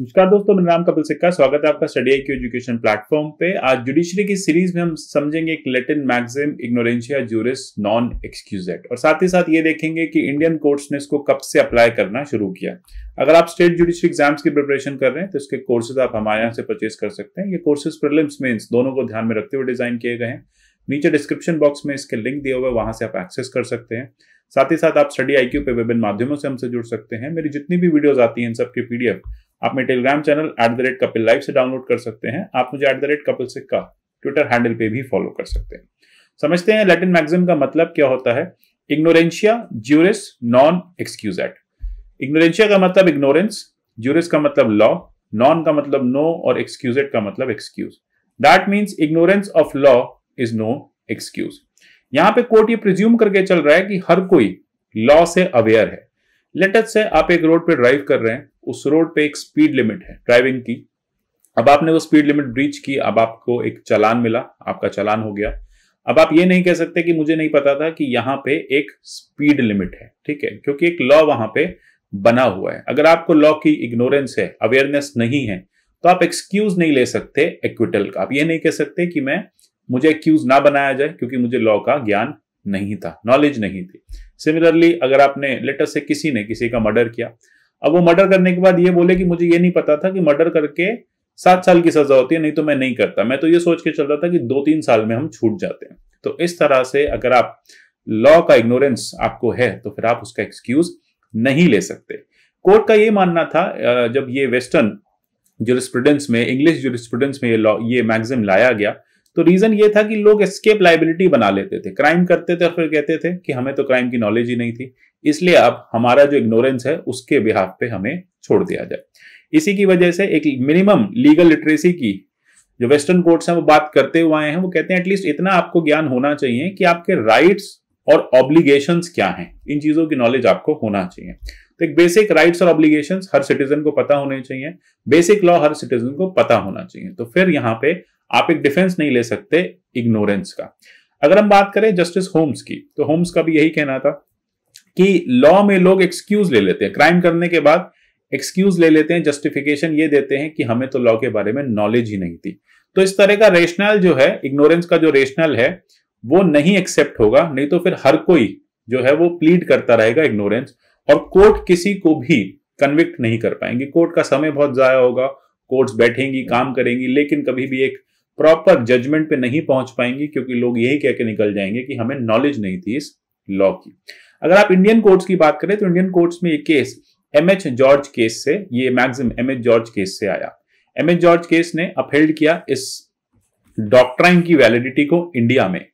नमस्कार दोस्तों मेरा नाम कपिल सिक्का स्वागत है आपका स्टडी आई एजुकेशन प्लेटफॉर्म पे आज जुडिशरी की सीरीज में हम समझेंगे एक Latin maxim ignorantia juris non excusat और साथ ही साथ ये देखेंगे कि इंडियन कोर्ट्स ने इसको कब से अप्लाई करना शुरू किया अगर आप स्टेट जुडिशरी एग्जाम्स की प्रिपरेशन कर रहे हैं तो इसके कोर्सेज आप हमारे यहाँ से परचेज कर सकते हैं ये कोर्सेज प्रिलिम्स मेन्स दोनों को ध्यान में रखते हुए डिजाइन किए गए हैं नीचे डिस्क्रिप्शन बॉक्स में इसके लिंक दिए हुआ वहां से आप एक्सेस कर सकते हैं साथ ही साथ आप स्टडी आई पे विभिन्न माध्यमों से हमसे जुड़ सकते हैं मेरी जितनी भी वीडियोज आती हैं इन सबकी पीडीएफ आप मेरे Telegram channel at the rate Kapil live से डाउनलोड कर सकते हैं आप मुझे एट द रेट कपिल से का ट्विटर हैंडल पे भी फॉलो कर सकते हैं समझते हैं लैटिन मैगजीन का मतलब क्या होता है ignorantia juris non excuse at ignorantia का मतलब इग्नोरेंस ज्यूरिस का मतलब लॉ नॉन का मतलब नो और एक्सक्यूजेड का मतलब excuse that means ignorance of law is no excuse यहां पे कोर्ट ये प्रिज्यूम करके चल रहा है कि हर कोई लॉ से अवेयर है लेटस से आप एक रोड पे ड्राइव कर रहे हैं उस रोड पे एक स्पीड लिमिट है ड्राइविंग की अब आपने वो स्पीड लिमिट ब्रीच की अब आपको एक चलान मिला आपका चलान हो गया अब आप ये नहीं कह सकते कि मुझे नहीं पता था कि यहाँ पे एक स्पीड लिमिट है ठीक है क्योंकि एक लॉ वहां पे बना हुआ है अगर आपको लॉ की इग्नोरेंस है अवेयरनेस नहीं है तो आप एक्सक्यूज नहीं ले सकते एक्विटल का आप ये नहीं कह सकते कि मैं मुझे एक्यूज ना बनाया जाए क्योंकि मुझे लॉ का ज्ञान नहीं था नॉलेज नहीं थी सिमिलरली अगर आपने लेटर से किसी ने किसी का मर्डर किया अब वो मर्डर करने के बाद ये बोले कि मुझे ये नहीं पता था कि मर्डर करके सात साल की सजा होती है नहीं तो मैं नहीं करता मैं तो ये सोच के चल रहा था कि दो तीन साल में हम छूट जाते हैं तो इस तरह से अगर आप लॉ का इग्नोरेंस आपको है तो फिर आप उसका एक्सक्यूज नहीं ले सकते कोर्ट का ये मानना था जब ये वेस्टर्न जुरिस्प्रूडेंस में इंग्लिश जुरिस्प्रूडेंस में ये लॉ ये मैगजिम लाया गया तो रीजन ये था कि लोग एस्केप लाइबिलिटी बना लेते थे क्राइम करते थे और फिर कहते थे कि हमें तो क्राइम की नॉलेज ही नहीं थी इसलिए अब हमारा जो इग्नोरेंस है उसके बिहाफ पे हमें छोड़ दिया जाए इसी की वजह से एक मिनिमम लीगल लिटरेसी की जो वेस्टर्न कोर्ट्स हैं वो बात करते हुए आए हैं वो कहते हैं एटलीस्ट इतना आपको ज्ञान होना चाहिए कि आपके राइट्स और ऑब्लिगेशन क्या हैं इन चीजों की नॉलेज आपको होना चाहिए तो एक बेसिक राइट्स और ऑब्लिगेशन हर सिटीजन को पता होने चाहिए बेसिक लॉ हर सिटीजन को पता होना चाहिए तो फिर यहाँ पे आप एक डिफेंस नहीं ले सकते इग्नोरेंस का अगर हम बात करें जस्टिस होम्स की तो होम्स का भी यही कहना था कि लॉ में लोग एक्सक्यूज ले लेते हैं क्राइम करने के बाद एक्सक्यूज ले लेते हैं जस्टिफिकेशन ये देते हैं कि हमें तो लॉ के बारे में नॉलेज ही नहीं थी तो इस तरह का रेशनल जो है इग्नोरेंस का जो रेशनल है वो नहीं एक्सेप्ट होगा नहीं तो फिर हर कोई जो है वो प्लीड करता रहेगा इग्नोरेंस और कोर्ट किसी को भी कन्विक्ट नहीं कर पाएंगे कोर्ट का समय बहुत ज्यादा होगा कोर्ट्स बैठेंगी काम करेंगी लेकिन कभी भी एक प्रॉपर जजमेंट पे नहीं पहुंच पाएंगी क्योंकि लोग यही कह के निकल जाएंगे कि हमें नॉलेज नहीं थी इस लॉ की अगर आप इंडियन कोर्ट्स की बात करें तो इंडियन कोर्ट्स में ये case M H George case से ये maxim M H George case से आया एम एच जॉर्ज केस ने अपहेल्ड किया इस डॉक्ट्राइन की वैलिडिटी को इंडिया में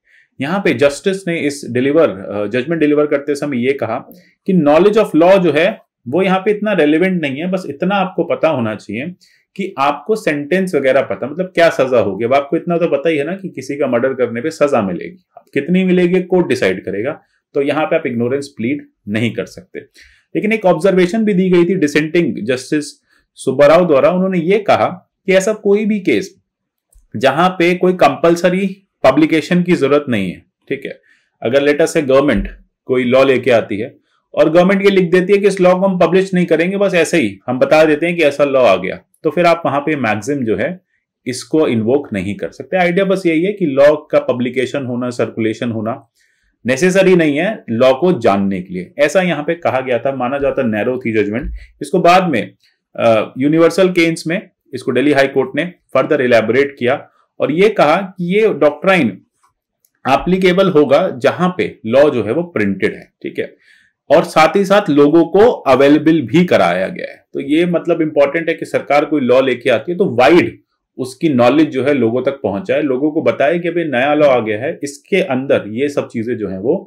यहां पे जस्टिस ने इस डिलीवर जजमेंट डिलीवर करते समय ये कहा कि नॉलेज ऑफ लॉ जो है वो यहाँ पे इतना रेलिवेंट नहीं है बस इतना आपको पता होना चाहिए कि आपको सेंटेंस वगैरह पता मतलब क्या सजा होगी अब आपको इतना तो पता ही है ना कि किसी का मर्डर करने पे सजा मिलेगी कितनी मिलेगी कोर्ट डिसाइड करेगा तो यहां पे आप इग्नोरेंस प्लीड नहीं कर सकते लेकिन एक ऑब्जर्वेशन भी दी गई थी डिसेंटिंग जस्टिस सुब्बाराव द्वारा उन्होंने ये कहा कि ऐसा कोई भी केस जहां पे कोई कंपलसरी पब्लिकेशन की जरूरत नहीं है ठीक है अगर लेटस है गवर्नमेंट कोई लॉ लेके आती है और गवर्नमेंट ये लिख देती है कि इस लॉ को हम पब्लिश नहीं करेंगे बस ऐसे ही हम बता देते हैं कि ऐसा लॉ आ गया तो फिर आप वहां पे मैग्जिम जो है इसको इन्वोक नहीं कर सकते आइडिया बस यही है कि लॉ का पब्लिकेशन होना सर्कुलेशन होना नेसेसरी नहीं है लॉ को जानने के लिए ऐसा यहां पे कहा गया था माना जाता नैरो थी जजमेंट इसको बाद में यूनिवर्सल केन्स में इसको दिल्ली हाई कोर्ट ने फर्दर इलेबोरेट किया और ये कहा कि ये डॉक्ट्राइन एप्लीकेबल होगा जहां पे लॉ जो है वो प्रिंटेड है ठीक है और साथ ही साथ लोगों को अवेलेबल भी कराया गया है तो ये मतलब इंपॉर्टेंट है कि सरकार कोई लॉ लेके आती है तो वाइड उसकी नॉलेज जो है लोगों तक पहुंचाए लोगों को बताए कि अभी नया लॉ आ गया है इसके अंदर ये सब चीजें जो है वो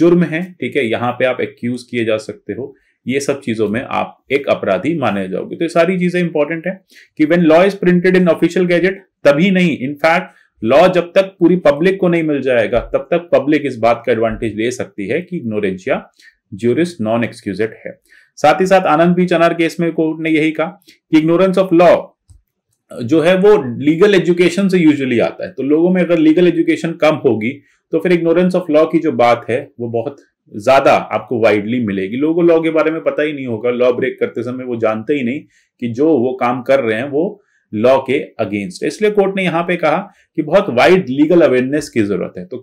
जुर्म है ठीक है यहाँ पे आप एक्यूज किए जा सकते हो ये सब चीजों में आप एक अपराधी माने जाओगे तो ये सारी चीजें इंपॉर्टेंट है कि when law is printed in official gazette तभी नहीं इनफैक्ट लॉ जब तक पूरी पब्लिक को नहीं मिल जाएगा तब तक पब्लिक इस बात का एडवांटेज ले सकती है कि इग्नोरेंशिया ज्यूरिस्ट नॉन एक्सक्यूजेड है साथ ही साथ आनंद बीच अनार केस में कोर्ट ने यही कहा कि इग्नोरेंस ऑफ लॉ जो है वो लीगल एजुकेशन से यूजुअली आता है तो लोगों में अगर लीगल एजुकेशन कम होगी तो फिर इग्नोरेंस ऑफ लॉ की जो बात है वो बहुत ज्यादा आपको वाइडली मिलेगी लोगों को लॉ के बारे में पता ही नहीं होगा लॉ ब्रेक करते समय वो जानते ही नहीं कि जो वो काम कर रहे हैं वो लॉ के अगेंस्ट इसलिए कोर्ट ने यहां पे कहा कि बहुत वाइड लीगल अवेयरनेस की जरूरत है तो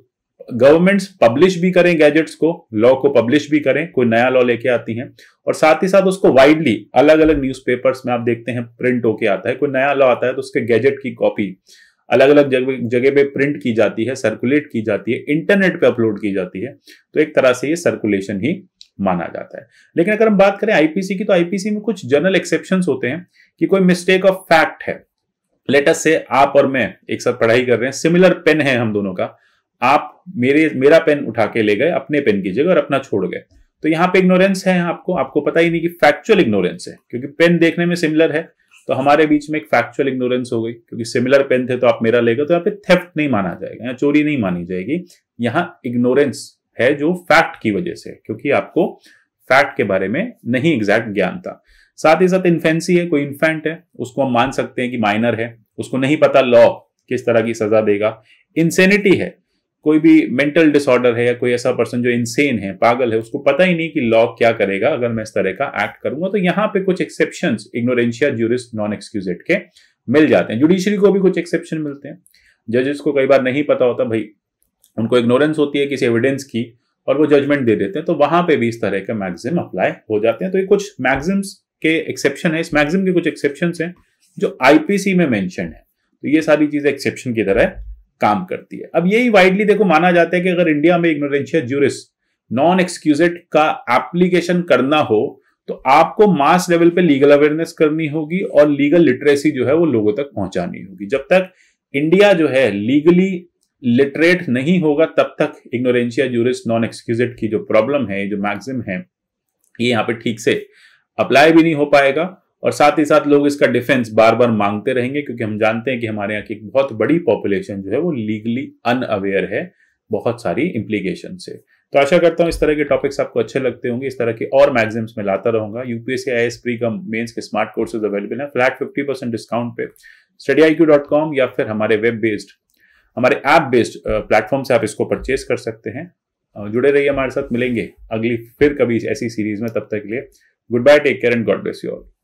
गवर्नमेंट्स पब्लिश भी करें गैजेट्स को लॉ को पब्लिश भी करें कोई नया लॉ लेके आती हैं और साथ ही साथ उसको वाइडली अलग अलग न्यूज़पेपर्स में आप देखते हैं प्रिंट होके आता है कोई नया लॉ आता है तो उसके गैजेट की कॉपी अलग अलग जगह जगह पे प्रिंट की जाती है सर्कुलेट की जाती है इंटरनेट पे अपलोड की जाती है तो एक तरह से ये सर्कुलेशन ही माना जाता है लेकिन अगर हम बात करें आईपीसी की तो आईपीसी में कुछ जनरल एक्सेप्शन होते हैं कि कोई मिस्टेक ऑफ फैक्ट है लेटेस्ट से आप और मैं एक साथ पढ़ाई कर रहे हैं सिमिलर पेन है हम दोनों का आप मेरे मेरा पेन उठा के ले गए अपने पेन की जगह और अपना छोड़ गए तो यहाँ पे इग्नोरेंस है आपको आपको पता ही नहीं कि फैक्चुअल इग्नोरेंस है क्योंकि पेन देखने में सिमिलर है तो हमारे बीच में एक फैक्चुअल इग्नोरेंस हो गई क्योंकि सिमिलर पेन थे तो आप मेरा ले गए तो यहाँ पे थेफ्ट नहीं माना जाएगा यहाँ चोरी नहीं मानी जाएगी यहाँ इग्नोरेंस है जो फैक्ट की वजह से क्योंकि आपको फैक्ट के बारे में नहीं एग्जैक्ट ज्ञान था साथ ही साथ इन्फेंसी है कोई इन्फेंट है उसको हम मान सकते हैं कि माइनर है उसको नहीं पता लॉ किस तरह की सजा देगा इंसेनिटी है कोई भी मेंटल डिसऑर्डर है या कोई ऐसा पर्सन जो इंसेन है पागल है उसको पता ही नहीं कि लॉ क्या करेगा अगर मैं इस तरह का एक्ट करूंगा तो यहां पे कुछ exception ignorantia juris non excused के मिल जाते हैं जुडिशरी को भी कुछ एक्सेप्शन मिलते हैं जजेस को कई बार नहीं पता होता भाई उनको इग्नोरेंस होती है किसी एविडेंस की और वो जजमेंट दे देते हैं तो वहां पे भी इस तरह के मैगजिम अप्लाई हो जाते हैं तो ये कुछ मैगजिम्स के एक्सेप्शन है इस मैगजिम के कुछ एक्सेप्शन हैं जो आईपीसी में मैंशन है तो ये सारी चीजें एक्सेप्शन की तरह काम करती है अब यही वाइडली देखो माना जाता है कि अगर इंडिया में इग्नोरेंशिया जूरिस नॉन एक्सक्यूजेट का एप्लीकेशन करना हो तो आपको मास लेवल पे लीगल अवेयरनेस करनी होगी और लीगल लिटरेसी जो है वो लोगों तक पहुंचानी होगी जब तक इंडिया जो है लीगली लिटरेट नहीं होगा तब तक इग्नोरेंशिया जूरिस नॉन एक्सक्यूजेड की जो प्रॉब्लम है जो मैक्सिम है ये यहाँ पे ठीक से अप्लाई भी नहीं हो पाएगा और साथ ही साथ लोग इसका डिफेंस बार बार मांगते रहेंगे क्योंकि हम जानते हैं कि हमारे यहाँ की एक बहुत बड़ी पॉपुलेशन जो है वो लीगली अनअवेयर है बहुत सारी इम्प्लीकेशन से तो आशा करता हूँ इस तरह के टॉपिक्स आपको अच्छे लगते होंगे इस तरह के और मैगजीम्स में लाता रहूंगा यूपीएससी आई एस प्री का मेन्स के स्मार्ट कोर्सेज अवेलेबल है फ्लैट फिफ्टी परसेंट डिस्काउंट पे study I Q dot com या फिर हमारे वेब बेस्ड हमारे ऐप बेस्ड प्लेटफॉर्म से आप इसको परचेज कर सकते हैं जुड़े रहिए हमारे साथ मिलेंगे अगली फिर कभी ऐसी सीरीज में तब तक के लिए good bye take care and God bless you all